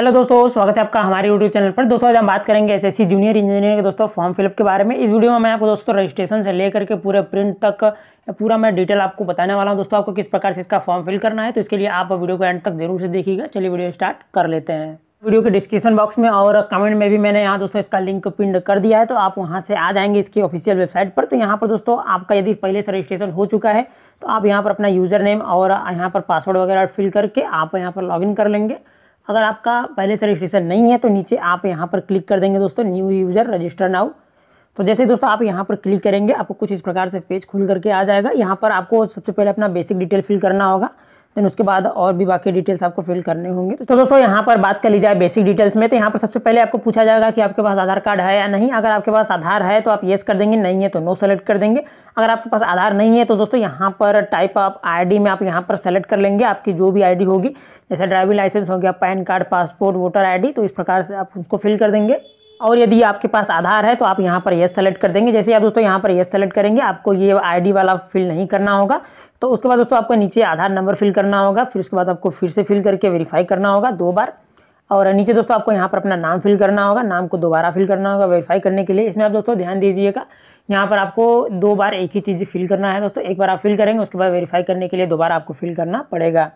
hello दोस्तों स्वागत है आपका हमारे यूट्यूब चैनल पर दोस्तों आज हम बात करेंगे एसएससी जूनियर इंजीनियर के दोस्तों फॉर्म फिलअप के बारे में इस वीडियो में मैं आपको दोस्तों रजिस्ट्रेशन से लेकर के पूरे प्रिंट तक पूरा मैं डिटेल आपको बताने वाला हूँ दोस्तों आपको किस प्रकार से इसका फॉर्म फिल करना है तो इसके लिए आप वीडियो को एंड तक जरूर से देखिएगा चलिए वीडियो स्टार्ट कर लेते हैं वीडियो के डिस्क्रिप्शन बॉक्स में और कमेंट में भी मैंने यहाँ दोस्तों इसका लिंक पिंड कर दिया है तो आप वहाँ से आ जाएंगे इसकी ऑफिशियल वेबसाइट पर तो यहाँ पर दोस्तों आपका यदि पहले से रजिस्ट्रेशन हो चुका है तो आप यहाँ पर अपना यूज़र नेम और यहाँ पर पासवर्ड वगैरह फिल करके आप यहाँ पर लॉगिन कर लेंगे अगर आपका पहले से रजिस्ट्रेशन नहीं है तो नीचे आप यहाँ पर क्लिक कर देंगे दोस्तों न्यू यूज़र रजिस्टर नाउ तो जैसे दोस्तों आप यहाँ पर क्लिक करेंगे आपको कुछ इस प्रकार से पेज खुल करके आ जाएगा यहाँ पर आपको सबसे पहले अपना बेसिक डिटेल फिल करना होगा देन उसके बाद और भी बाकी डिटेल्स आपको फिल करने होंगे तो दोस्तों यहाँ पर बात कर ली जाए बेसिक डिटेल्स में तो यहाँ पर सबसे पहले आपको पूछा जाएगा कि आपके पास आधार कार्ड है या नहीं अगर आपके पास आधार है तो आप येस कर देंगे नहीं है तो नो सेलेक्ट कर देंगे अगर आपके पास आधार नहीं है तो दोस्तों यहाँ पर टाइप आप आईडी में आप यहाँ पर सेलेक्ट कर लेंगे आपकी जो भी आईडी होगी जैसे ड्राइविंग लाइसेंस हो गया PAN card passport voter ID तो इस प्रकार से आप उसको फिल कर देंगे और यदि आपके पास आधार है तो आप यहाँ पर येस सेलेक्ट कर देंगे जैसे आप दोस्तों यहाँ पर येस सेलेक्ट करेंगे आपको ये आई वाला फिल नहीं करना होगा तो उसके बाद दोस्तों आपको नीचे आधार नंबर फिल करना होगा फिर उसके बाद आपको फिर से फिल करके वेरीफाई करना होगा दो बार और नीचे दोस्तों आपको यहाँ पर अपना नाम फिल करना होगा नाम को दोबारा फिल करना होगा वेरीफाई करने के लिए इसमें आप दोस्तों ध्यान दीजिएगा यहाँ पर आपको दो बार एक ही चीज़ फिल करना है दोस्तों एक बार आप फिल करेंगे उसके बाद वेरीफाई करने के लिए दोबारा आपको फिल करना पड़ेगा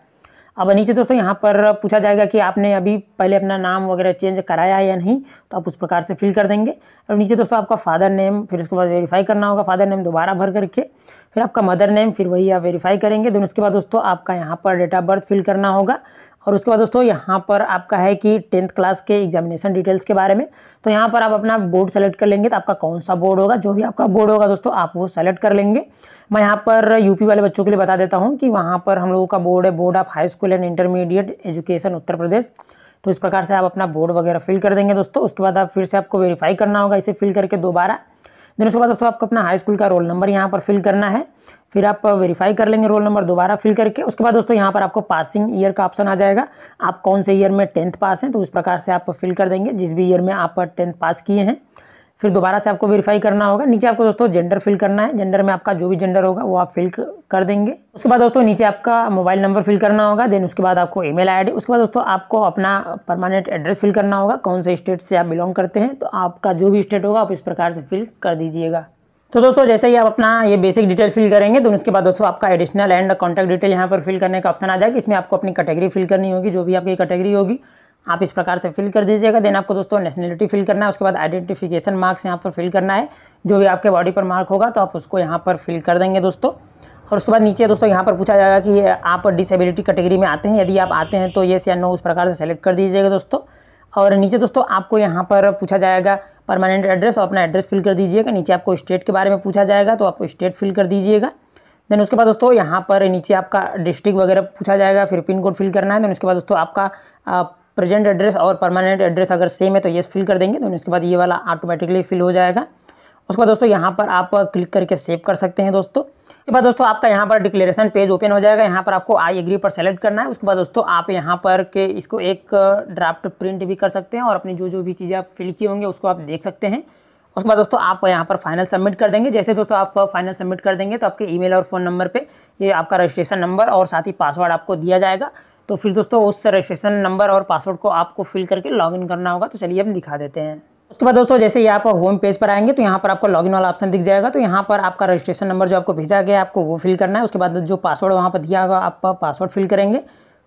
अब नीचे दोस्तों यहाँ पर पूछा जाएगा कि आपने अभी पहले अपना नाम वगैरह चेंज कराया है या नहीं तो आप उस प्रकार से फिल कर देंगे और नीचे दोस्तों आपका फादर नेम फिर उसके बाद वेरीफाई करना होगा फादर नेम दोबारा भर करके फिर आपका मदर नेम फिर वही आप वेरीफाई करेंगे दोनों उसके बाद दोस्तों आपका यहाँ पर डेट ऑफ बर्थ फिल करना होगा और उसके बाद दोस्तों यहाँ पर आपका है कि टेंथ क्लास के एग्जामिनेशन डिटेल्स के बारे में तो यहाँ पर आप अपना बोर्ड सेलेक्ट कर लेंगे तो आपका कौन सा बोर्ड होगा जो भी आपका बोर्ड होगा दोस्तों आप वो सेलेक्ट कर लेंगे मैं यहाँ पर यूपी वाले बच्चों के लिए बता देता हूँ कि वहाँ पर हम लोगों का बोर्ड है board of high school and intermediate education Uttar Pradesh तो इस प्रकार से आप अपना बोर्ड वगैरह फिल कर देंगे दोस्तों उसके बाद आप फिर से आपको वेरीफाई करना होगा इसे फिल करके दोबारा दिन उसके बाद दोस्तों आपको अपना हाई स्कूल का रोल नंबर यहाँ पर फिल करना है फिर आप वेरीफाई कर लेंगे रोल नंबर दोबारा फिल करके उसके बाद दोस्तों यहाँ पर आपको पासिंग ईयर का ऑप्शन आ जाएगा आप कौन से ईयर में टेंथ पास हैं तो उस प्रकार से आप फिल कर देंगे जिस भी ईयर में आप टेंथ पास किए हैं फिर दोबारा से आपको वेरीफाई करना होगा नीचे आपको दोस्तों जेंडर फिल करना है जेंडर में आपका जो भी जेंडर होगा वो आप फिल कर देंगे उसके बाद दोस्तों नीचे आपका मोबाइल नंबर फिल करना होगा देन उसके बाद आपको ईमेल आईडी उसके बाद दोस्तों आपको अपना परमानेंट एड्रेस फिल करना होगा कौन से स्टेट से आप बिलोंग करते हैं तो आपका जो भी स्टेट होगा आप इस प्रकार से फिल कर दीजिएगा तो दोस्तों जैसे ही आप अपना ये बेसिक डिटेल फिल करेंगे तो उसके बाद दोस्तों आपका एडिशनल एंड कॉन्टैक्ट डिटेल यहाँ पर फिल करने का ऑप्शन आ जाएगा इसमें आपको अपनी कैटेगरी फिल करनी होगी जो भी आपकी कैटेगरी होगी आप इस प्रकार से फिल कर दीजिएगा देन आपको दोस्तों नेशनलिटी फिल करना है उसके बाद आइडेंटिफिकेशन मार्क्स यहाँ पर फिल करना है जो भी आपके बॉडी पर मार्क होगा तो आप उसको यहाँ पर फिल कर देंगे दोस्तों और उसके बाद नीचे दोस्तों यहाँ पर पूछा जाएगा कि आप डिसेबिलिटी कैटेगरी में आते हैं यदि आप आते हैं तो येस या नो उस प्रकार से सेलेक्ट कर दीजिएगा दोस्तों और नीचे दोस्तों आपको यहाँ पर पूछा जाएगा परमानेंट एड्रेस और अपना एड्रेस फिल कर दीजिएगा नीचे आपको स्टेट के बारे में पूछा जाएगा तो आपको स्टेट फिल कर दीजिएगा देन उसके बाद दोस्तों यहाँ पर नीचे आपका डिस्ट्रिक्ट वगैरह पूछा जाएगा फिर पिन कोड फिल करना है देन उसके बाद दोस्तों आपका प्रेजेंट एड्रेस और परमानेंट एड्रेस अगर सेम है तो ये फिल कर देंगे देन उसके बाद ये वाला ऑटोमेटिकली फिल हो जाएगा उसके बाद दोस्तों यहाँ पर आप क्लिक करके सेव कर सकते हैं दोस्तों उसके बाद दोस्तों आपका यहाँ पर डिक्लेरेशन पेज ओपन हो जाएगा यहाँ पर आपको आई एग्री पर सेलेक्ट करना है उसके बाद दोस्तों आप यहाँ पर के इसको एक ड्राफ्ट प्रिंट भी कर सकते हैं और अपनी जो जो भी चीज़ें आप फिल किए होंगे उसको आप देख सकते हैं उसके बाद दोस्तों आप यहाँ पर फाइनल सबमिट कर देंगे जैसे दोस्तों आप फाइनल सबमिट कर देंगे तो आपके ईमेल और फ़ोन नंबर पे ये आपका रजिस्ट्रेशन नंबर और साथ ही पासवर्ड आपको दिया जाएगा तो फिर दोस्तों उस रजिस्ट्रेशन नंबर और पासवर्ड को आपको फिल करके लॉगिन करना होगा तो चलिए हम दिखा देते हैं उसके बाद दोस्तों जैसे ही आप होम पेज पर आएंगे तो यहाँ पर आपको लॉगिन वाला ऑप्शन दिख जाएगा तो यहाँ पर आपका रजिस्ट्रेशन नंबर जो आपको भेजा गया आपको वो फिल करना है उसके बाद जो पासवर्ड वहाँ पर दिया होगा आप पासवर्ड फिल करेंगे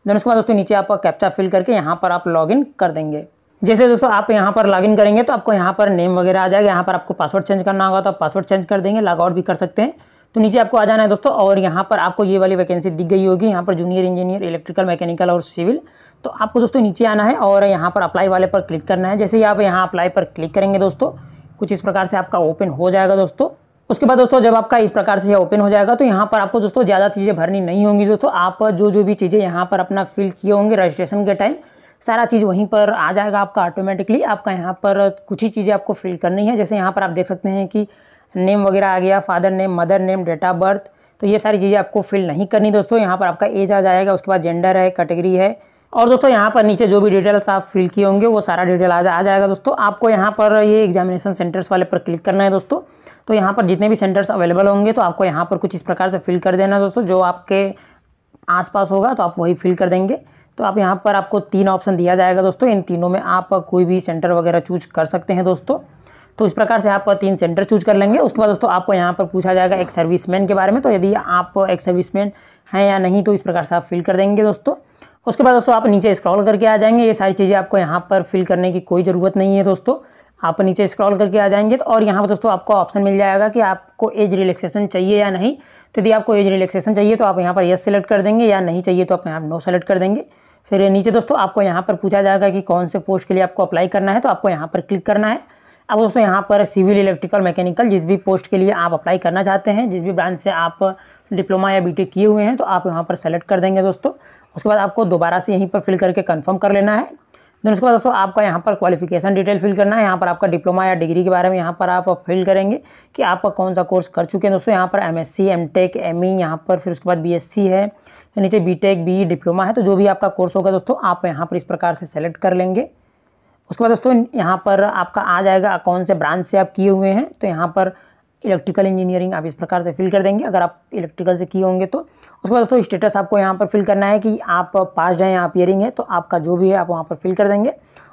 देन उसके बाद दोस्तों नीचे आप कैप्चा फिल करके यहाँ पर आप लॉगिन कर देंगे जैसे दोस्तों आप यहाँ पर लॉगिन करेंगे तो आपको यहाँ पर नेम वगैरह आ जाएगा यहाँ पर आपको पासवर्ड चेंज करना होगा तो आप पासवर्ड चेंज कर देंगे लॉगआउट भी कर सकते हैं तो नीचे आपको आ जाना है दोस्तों और यहाँ पर आपको ये वाली वैकेंसी दिख गई होगी यहाँ पर जूनियर इंजीनियर इलेक्ट्रिकल मैकेनिकल और सिविल तो आपको दोस्तों नीचे आना है और यहाँ पर अप्लाई वाले पर क्लिक करना है जैसे ही आप यहाँ अप्लाई पर क्लिक करेंगे दोस्तों कुछ इस प्रकार से आपका ओपन हो जाएगा दोस्तों उसके बाद दोस्तों जब आपका इस प्रकार से यह ओपन हो जाएगा तो यहाँ पर आपको दोस्तों ज़्यादा चीज़ें भरनी नहीं होंगी दोस्तों आप जो जो भी चीज़ें यहाँ पर अपना फिल किए होंगे रजिस्ट्रेशन के टाइम सारा चीज़ वहीं पर आ जाएगा आपका ऑटोमेटिकली आपका यहाँ पर कुछ ही चीज़ें आपको फिल करनी है जैसे यहाँ पर आप देख सकते हैं कि नेम वगैरह आ गया father name mother name date of birth तो ये सारी चीज़ें आपको फिल नहीं करनी दोस्तों यहाँ पर आपका एज आ जाएगा उसके बाद जेंडर है कैटेगरी है और दोस्तों यहाँ पर नीचे जो भी डिटेल्स आप फिल किए होंगे वो सारा डिटेल आज आ जाएगा दोस्तों आपको यहाँ पर ये एग्जामिनेशन सेंटर्स वाले पर क्लिक करना है दोस्तों तो यहाँ पर जितने भी सेंटर्स अवेलेबल होंगे तो आपको यहाँ पर कुछ इस प्रकार से फिल कर देना दोस्तों जो आपके आसपास होगा तो आप वही फिल कर देंगे तो आप यहाँ पर आपको तीन ऑप्शन दिया जाएगा दोस्तों इन तीनों में आप कोई भी सेंटर वगैरह चूज कर सकते हैं दोस्तों तो इस प्रकार से आप तीन सेंटर चूज कर लेंगे उसके बाद दोस्तों आपको यहाँ पर पूछा जाएगा एक सर्विसमैन के बारे में तो यदि आप एक सर्विसमैन हैं या नहीं तो इस प्रकार से आप फिल कर देंगे दोस्तों उसके बाद दोस्तों आप नीचे स्क्रॉल करके आ जाएंगे ये सारी चीज़ें आपको यहाँ पर फिल करने की कोई ज़रूरत नहीं है दोस्तों आप नीचे स्क्रॉल करके आ जाएंगे तो और यहाँ पर दोस्तों आपको ऑप्शन मिल जाएगा कि आपको एज रिलैक्सेशन चाहिए या नहीं तो यदि आपको एज रिलैक्सेशन चाहिए तो आप यहाँ पर येस सेलेक्ट कर देंगे या नहीं चाहिए तो आप यहाँ नो सेलेक्ट कर देंगे फिर नीचे दोस्तों आपको यहाँ पर पूछा जाएगा कि कौन से पोस्ट के लिए आपको अप्लाई करना है तो आपको यहाँ पर क्लिक करना है अब दोस्तों यहाँ पर सिविल इलेक्ट्रिकल मैकेनिकल जिस भी पोस्ट के लिए आप अप्लाई करना चाहते हैं जिस भी ब्रांच से आप डिप्लोमा या बी किए हुए हैं तो आप यहाँ पर सेलेक्ट कर देंगे दोस्तों उसके बाद आपको दोबारा से यहीं पर फिल करके कन्फर्म कर लेना है दोनों उसके बाद दोस्तों आपका यहाँ पर क्वालिफिकेशन डिटेल फिल करना है यहाँ पर आपका डिप्लोमा या डिग्री के बारे में यहाँ पर आप फिल करेंगे कि आपका कौन सा कोर्स कर चुके हैं दोस्तों यहाँ पर M S C M tech M E यहाँ पर फिर उसके बाद बी एस सी है नीचे बी टेक बी डिप्लोमा है तो जो भी आपका कोर्स होगा दोस्तों आप यहाँ पर इस प्रकार से सेलेक्ट कर लेंगे उसके बाद दोस्तों यहाँ पर आपका आ जाएगा कौन से ब्रांच से आप किए हुए हैं तो यहाँ पर इलेक्ट्रिकल इंजीनियरिंग आप इस प्रकार से फिल कर देंगे अगर आप इलेक्ट्रिकल से किए होंगे तो उसके बाद दोस्तों स्टेटस आपको यहाँ पर फिल करना है कि आप पास्ड हैं या आप ईयरिंग है तो आपका जो भी है आप वहाँ पर फिल कर देंगे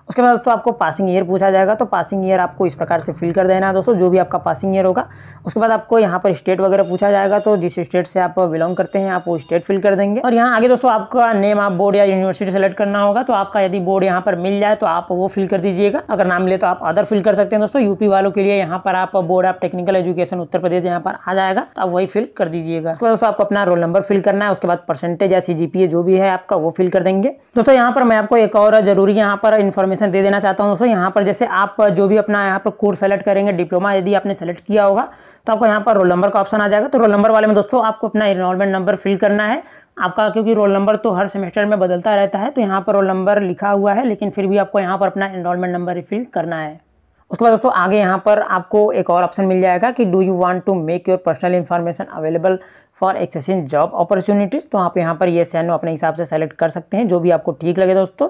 उसके बाद दोस्तों आपको पासिंग ईयर पूछा जाएगा तो पासिंग ईयर आपको इस प्रकार से फिल कर देना है दोस्तों जो भी आपका पासिंग ईयर होगा उसके बाद आपको यहाँ पर स्टेट वगैरह पूछा जाएगा तो जिस स्टेट से आप बिलोंग करते हैं आप वो स्टेट फिल कर देंगे और यहाँ आगे दोस्तों आपका नेम आप बोर्ड या यूनिवर्सिटी सेलेक्ट करना होगा तो आपका यदि बोर्ड यहाँ पर मिल जाए तो आप वो फिल कर दीजिएगा अगर नाम ले तो आप अदर फिल कर सकते हैं दोस्तों यूपी वालों के लिए यहाँ पर आप board of technical education Uttar Pradesh यहाँ पर आ जाएगा तो आप वही फिल कर दीजिएगा उसके बाद दोस्तों आपको अपना रोल नंबर फिल करना है उसके बाद परसेंटेज या सी जो भी है आपका वो फिल कर देंगे दोस्तों यहाँ पर मैं आपको एक और जरूरी यहाँ पर इन्फॉर्मेशन इन्फॉर्मेशन दे देना चाहता हूँ दोस्तों यहाँ पर जैसे आप जो भी अपना यहाँ पर कोर्स सेलेक्ट करेंगे डिप्लोमा यदि आपने सेलेक्ट किया होगा तो आपको यहाँ पर रोल नंबर का ऑप्शन आ जाएगा तो रोल नंबर वाले में दोस्तों आपको अपना इनरोलमेंट नंबर फिल करना है आपका क्योंकि रोल नंबर तो हर सेमेस्टर में बदलता रहता है तो यहाँ पर रोल नंबर लिखा हुआ है लेकिन फिर भी आपको यहाँ पर अपना इनरोलमेंट नंबर फिल करना है उसके बाद दोस्तों आगे यहाँ पर आपको एक और ऑप्शन मिल जाएगा कि do you want to make your personal information available for accessing job opportunities तो आप यहाँ पर ये सैनो अपने हिसाब से सेलेक्ट कर सकते हैं जो भी आपको ठीक लगे दोस्तों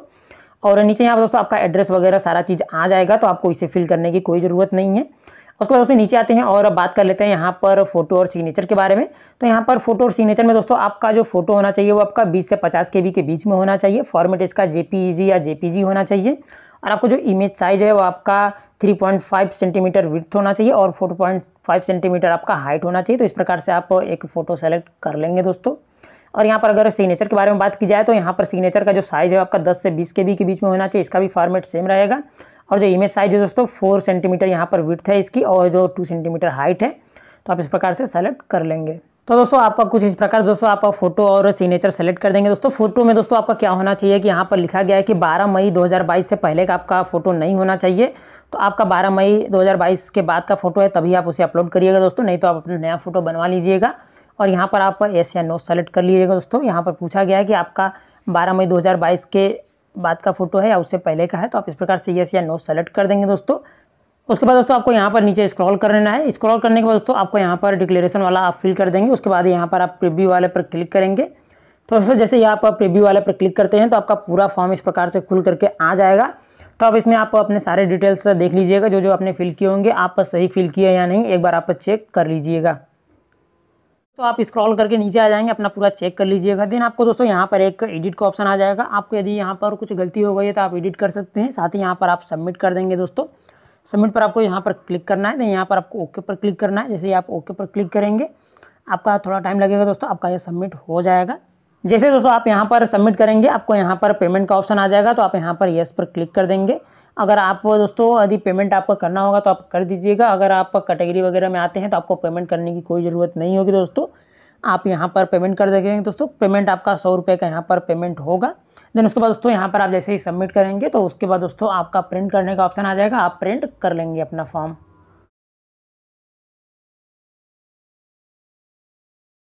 और नीचे यहाँ पर दोस्तों आपका एड्रेस वगैरह सारा चीज़ आ जाएगा तो आपको इसे फिल करने की कोई ज़रूरत नहीं है उसके बाद दोस्तों नीचे आते हैं और बात कर लेते हैं यहाँ पर फोटो और सिग्नेचर के बारे में तो यहाँ पर फोटो और सिग्नेचर में दोस्तों आपका जो फोटो होना चाहिए वो आपका 20 से 50 के के बीच में होना चाहिए फॉर्मेट इसका जे e या जे होना चाहिए और आपको जो इमेज साइज़ है वो आपका 3.5 सेंटीमीटर विथ होना चाहिए और 4.5 सेंटीमीटर आपका हाइट होना चाहिए तो इस प्रकार से आप एक फ़ोटो सेलेक्ट कर लेंगे दोस्तों और यहाँ पर अगर सिग्नेचर के बारे में बात की जाए तो यहाँ पर सिग्नेचर का जो साइज़ है आपका दस से बीस के बी के बीच में होना चाहिए इसका भी फॉर्मेट सेम रहेगा और जो इमेज साइज़ है दोस्तों फोर सेंटीमीटर यहाँ पर विथ है इसकी और जो टू सेंटीमीटर हाइट है तो आप इस प्रकार से सेलेक्ट कर लेंगे तो दोस्तों आपका कुछ इस प्रकार दोस्तों आप फोटो और सिग्नेचर सेलेक्ट कर देंगे दोस्तों फोटो में दोस्तों आपका क्या होना चाहिए कि यहाँ पर लिखा गया है कि 12 मई 2022 से पहले का आपका फोटो नहीं होना चाहिए तो आपका 12 मई 2022 के बाद का फोटो है तभी आप उसे अपलोड करिएगा दोस्तों नहीं तो आप अपना नया फोटो बनवा लीजिएगा और यहाँ पर आप एस या नो सेलेक्ट कर लीजिएगा दोस्तों यहाँ पर पूछा गया है कि आपका बारह मई 2022 के बाद का फ़ोटो है या उससे पहले का है तो आप इस प्रकार से येस या नो सेलेक्ट कर देंगे दोस्तों उसके बाद दोस्तों आपको यहाँ पर नीचे स्क्रॉल कर लेना है स्क्रॉल करने के बाद दोस्तों आपको यहाँ पर डिक्लेरेशन वाला आप फिल कर देंगे उसके बाद यहाँ पर आप प्रिव्यू वाले पर क्लिक करेंगे तो दोस्तों जैसे यहाँ आप प्रिव्यू वाले पर क्लिक करते हैं तो आपका पूरा फॉर्म इस प्रकार से खुल करके आ जाएगा तो आप इसमें आप अपने सारे डिटेल्स देख लीजिएगा जो जो आपने फिल किए होंगे आप सही फिल किए या नहीं एक बार आप चेक कर लीजिएगा तो आप स्क्रॉल करके नीचे आ जाएंगे अपना पूरा चेक कर लीजिएगा देन आपको दोस्तों यहाँ पर एक एडिट का ऑप्शन आ जाएगा आपको यदि यहाँ पर कुछ गलती हो गई है तो आप एडिट कर सकते हैं साथ ही यहाँ पर आप सबमिट कर देंगे दोस्तों सबमिट पर आपको यहाँ पर क्लिक करना है देन यहाँ पर आपको ओके पर क्लिक करना है जैसे ही आप ओके पर क्लिक करेंगे आपका थोड़ा टाइम लगेगा दोस्तों आपका यह सबमिट हो जाएगा जैसे दोस्तों आप यहाँ पर सबमिट करेंगे आपको यहाँ पर पेमेंट का ऑप्शन आ जाएगा तो आप यहाँ पर येस पर क्लिक कर देंगे अगर आप दोस्तों यदि पेमेंट आपका करना होगा तो आप कर दीजिएगा अगर आप कैटेगरी वगैरह में आते हैं तो आपको पेमेंट करने की कोई ज़रूरत नहीं होगी दोस्तों आप यहाँ पर पेमेंट कर देंगे दोस्तों पेमेंट आपका सौ रुपये का यहाँ पर पेमेंट होगा देन उसके बाद दोस्तों यहाँ पर आप जैसे ही सबमिट करेंगे तो उसके बाद दोस्तों आपका प्रिंट करने का ऑप्शन आ जाएगा आप प्रिंट कर लेंगे अपना फॉर्म